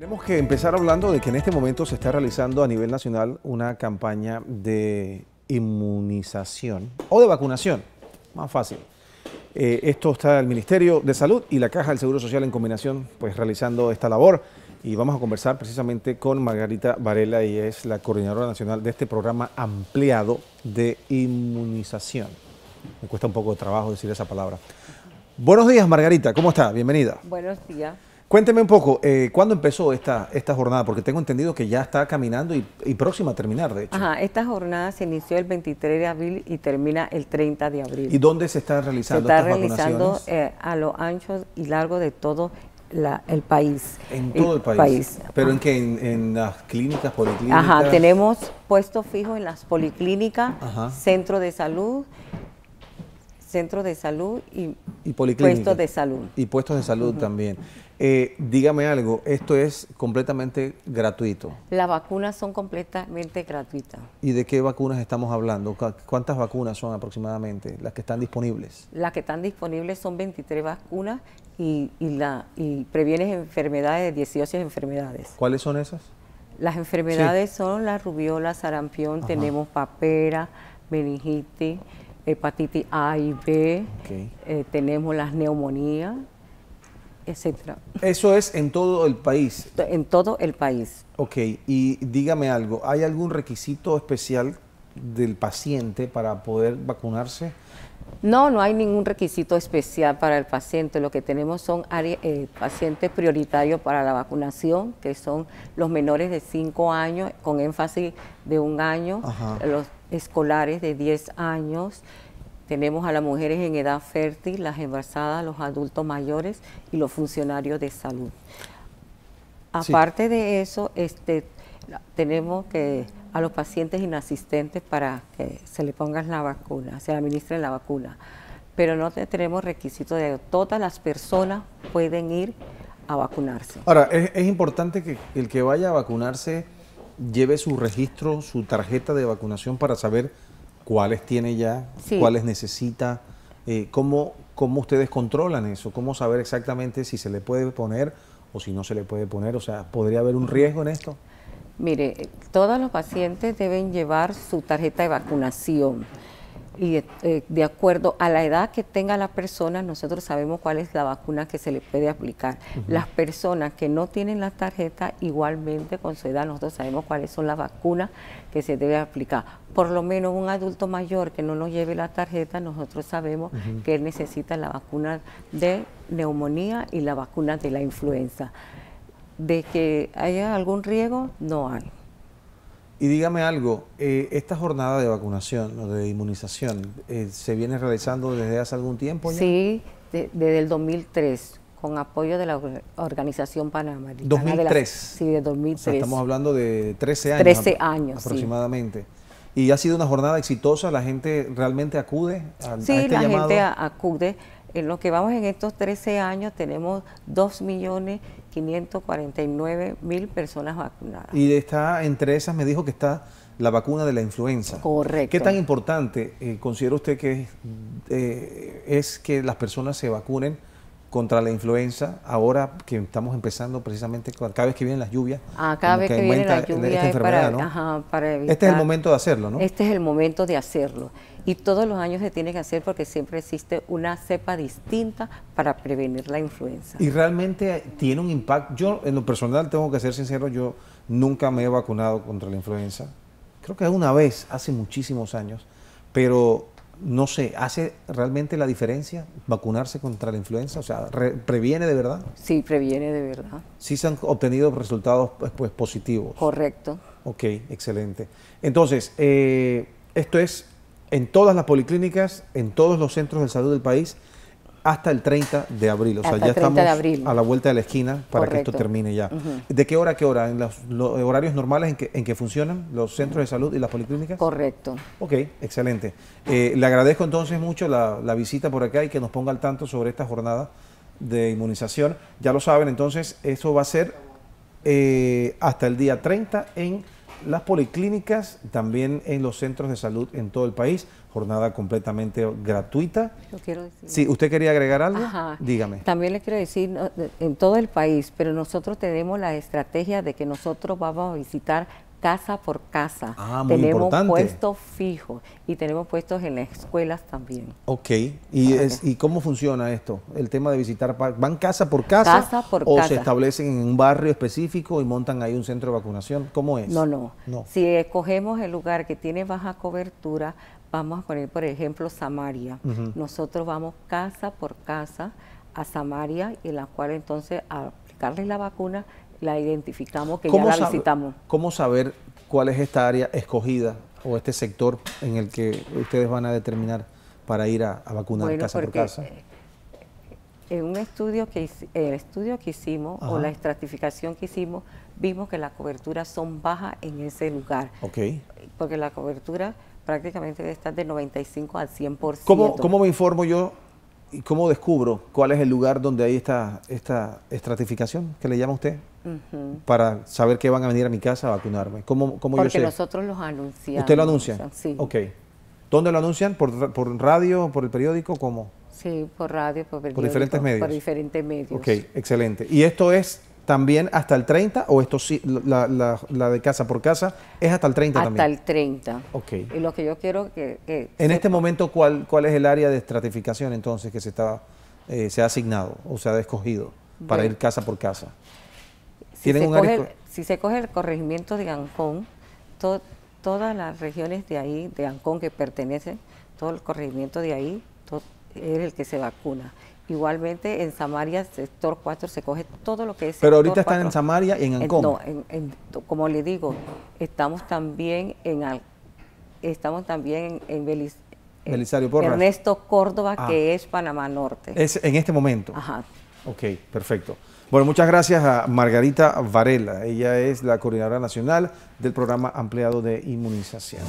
Tenemos que empezar hablando de que en este momento se está realizando a nivel nacional una campaña de inmunización o de vacunación, más fácil. Eh, esto está el Ministerio de Salud y la Caja del Seguro Social en combinación, pues realizando esta labor. Y vamos a conversar precisamente con Margarita Varela, y es la coordinadora nacional de este programa ampliado de inmunización. Me cuesta un poco de trabajo decir esa palabra. Buenos días, Margarita, ¿cómo está? Bienvenida. Buenos días. Cuénteme un poco, eh, ¿cuándo empezó esta, esta jornada? Porque tengo entendido que ya está caminando y, próxima a terminar, de hecho. Ajá, esta jornada se inició el 23 de abril y termina el 30 de abril. ¿Y dónde se está realizando? Se está realizando eh, a lo ancho y largo de todo el país. En todo el, país. ¿Pero en qué? En, las clínicas, policlínicas? Ajá, tenemos puestos fijos en las policlínicas, centro de salud, centros de salud y, puestos de salud. Y puestos de salud también. Eh, dígame algo, esto es completamente gratuito. Las vacunas son completamente gratuitas. ¿Y de qué vacunas estamos hablando? ¿Cuántas vacunas son aproximadamente las que están disponibles? Las que están disponibles son 23 vacunas y, y la, previenes enfermedades, 18 enfermedades. ¿Cuáles son esas? Las enfermedades son la rubiola, sarampión, tenemos papera, meningitis hepatitis A y B, eh, tenemos las neumonías, etcétera. Eso es en todo el país. En todo el país. Ok, y dígame algo, ¿hay algún requisito especial del paciente para poder vacunarse? No, no hay ningún requisito especial para el paciente. Lo que tenemos son eh, pacientes prioritarios para la vacunación, que son los menores de 5 años, con énfasis de un año, los escolares de 10 años. Tenemos a las mujeres en edad fértil, las embarazadas, los adultos mayores y los funcionarios de salud. Aparte de eso, este, tenemos que a los pacientes inasistentes para que se le pongan la vacuna, se le administren la vacuna. Pero no tenemos requisito de todas las personas pueden ir a vacunarse. Ahora, es, importante que el que vaya a vacunarse lleve su registro, su tarjeta de vacunación para saber cuáles tiene ya, cuáles necesita, eh, cómo, cómo ustedes controlan eso, cómo saber exactamente si se le puede poner o si no se le puede poner, o sea, ¿podría haber un riesgo en esto? Mire, todos los pacientes deben llevar su tarjeta de vacunación y eh, de acuerdo a la edad que tenga la persona, nosotros sabemos cuál es la vacuna que se le puede aplicar. Las personas que no tienen la tarjeta, igualmente con su edad, nosotros sabemos cuáles son las vacunas que se debe aplicar. Por lo menos un adulto mayor que no nos lleve la tarjeta, nosotros sabemos que él necesita la vacuna de neumonía y la vacuna de la influenza de que haya algún riesgo, no hay. Y dígame algo, eh, esta jornada de vacunación o de inmunización, eh, ¿se viene realizando desde hace algún tiempo? Sí, desde el 2003, con apoyo de la Organización Panamericana. De la, sí, de 2003. estamos hablando de 13 años. 13 años. Aproximadamente. Y ha sido una jornada exitosa, la gente realmente acude al, este llamado. Sí, la gente acude en lo que vamos en estos 13 años tenemos 2.549.000 personas vacunadas. Y está entre esas me dijo que está la vacuna de la influenza. Correcto. ¿Qué tan importante eh, considera usted que eh, es que las personas se vacunen contra la influenza ahora que estamos empezando precisamente cada vez que vienen las lluvias? Ah, cada vez que, vienen las lluvias para evitar, Este es el momento de hacerlo, ¿no? Este es el momento de hacerlo y todos los años se tiene que hacer porque siempre existe una cepa distinta para prevenir la influenza. Y realmente tiene un impacto. Yo, en lo personal, tengo que ser sincero, yo nunca me he vacunado contra la influenza. Creo que es una vez, hace muchísimos años, pero no sé, ¿hace realmente la diferencia vacunarse contra la influenza? O sea, ¿previene de verdad? Sí, previene de verdad. Sí se han obtenido resultados pues, pues positivos. Correcto. Ok, excelente. Entonces, eh, esto es en todas las policlínicas, en todos los centros de salud del país, hasta el 30 de abril. O sea, ya estamos a la vuelta de la esquina para que esto termine ya. ¿De qué hora a qué hora? ¿En los, horarios normales en que, funcionan los centros de salud y las policlínicas? Correcto. Ok, excelente. Eh, le agradezco entonces mucho la, visita por acá y que nos ponga al tanto sobre esta jornada de inmunización. Ya lo saben, entonces, eso va a ser eh, hasta el día 30 en las policlínicas, también en los centros de salud en todo el país, jornada completamente gratuita. Yo quiero decir. Sí, ¿usted quería agregar algo? Dígame. También le quiero decir, en todo el país, pero nosotros tenemos la estrategia de que nosotros vamos a visitar casa por casa. Ah, tenemos puestos fijos y tenemos puestos en las escuelas también. Ok, ¿y, es, ¿y cómo funciona esto? El tema de visitar, ¿van casa por casa? ¿O se establecen en un barrio específico y montan ahí un centro de vacunación? ¿Cómo es? No, no. no. Si escogemos el lugar que tiene baja cobertura, vamos a poner, por ejemplo, Samaria. Nosotros vamos casa por casa a Samaria, en la cual entonces aplicarles la vacuna la identificamos, que ya la visitamos. ¿Cómo saber cuál es esta área escogida o este sector en el que ustedes van a determinar para ir a, vacunar casa por casa? Eh, en un estudio que, el estudio que hicimos o la estratificación que hicimos, vimos que las coberturas son bajas en ese lugar. Ok. Porque la cobertura prácticamente debe estar del 95 al 100%. ¿Cómo, cómo me informo yo y cómo descubro cuál es el lugar donde hay esta, esta estratificación que le llama usted? para saber que van a venir a mi casa a vacunarme? ¿Cómo, Porque yo sé? nosotros los anunciamos. ¿Usted lo anuncia? Sí. Ok. ¿Dónde lo anuncian? ¿Por, radio, por el periódico? ¿Cómo? Sí, por radio, por periódico. Por diferentes medios. Por diferentes medios. Ok, excelente. ¿Y esto es también hasta el 30 o esto sí, la, de casa por casa es hasta el 30 hasta también? Hasta el 30. Ok. Y lo que yo quiero que... en este momento, ¿cuál, ¿cuál es el área de estratificación entonces que se está... Eh, se ha asignado o se ha escogido para ir casa por casa? si, se coge, el, corregimiento de Ancón, todas las regiones de ahí, de Ancón que pertenecen, todo el corregimiento de ahí es el que se vacuna. Igualmente en Samaria, sector 4, se coge todo lo que es. Pero ahorita están en Samaria y en Ancón. no, como le digo, estamos también en, estamos también en, Belisario Ernesto Córdoba, ah. que es Panamá Norte. Es en este momento. Ajá. Ok, perfecto. Bueno, muchas gracias a Margarita Varela. Ella es la coordinadora nacional del programa ampliado de inmunización.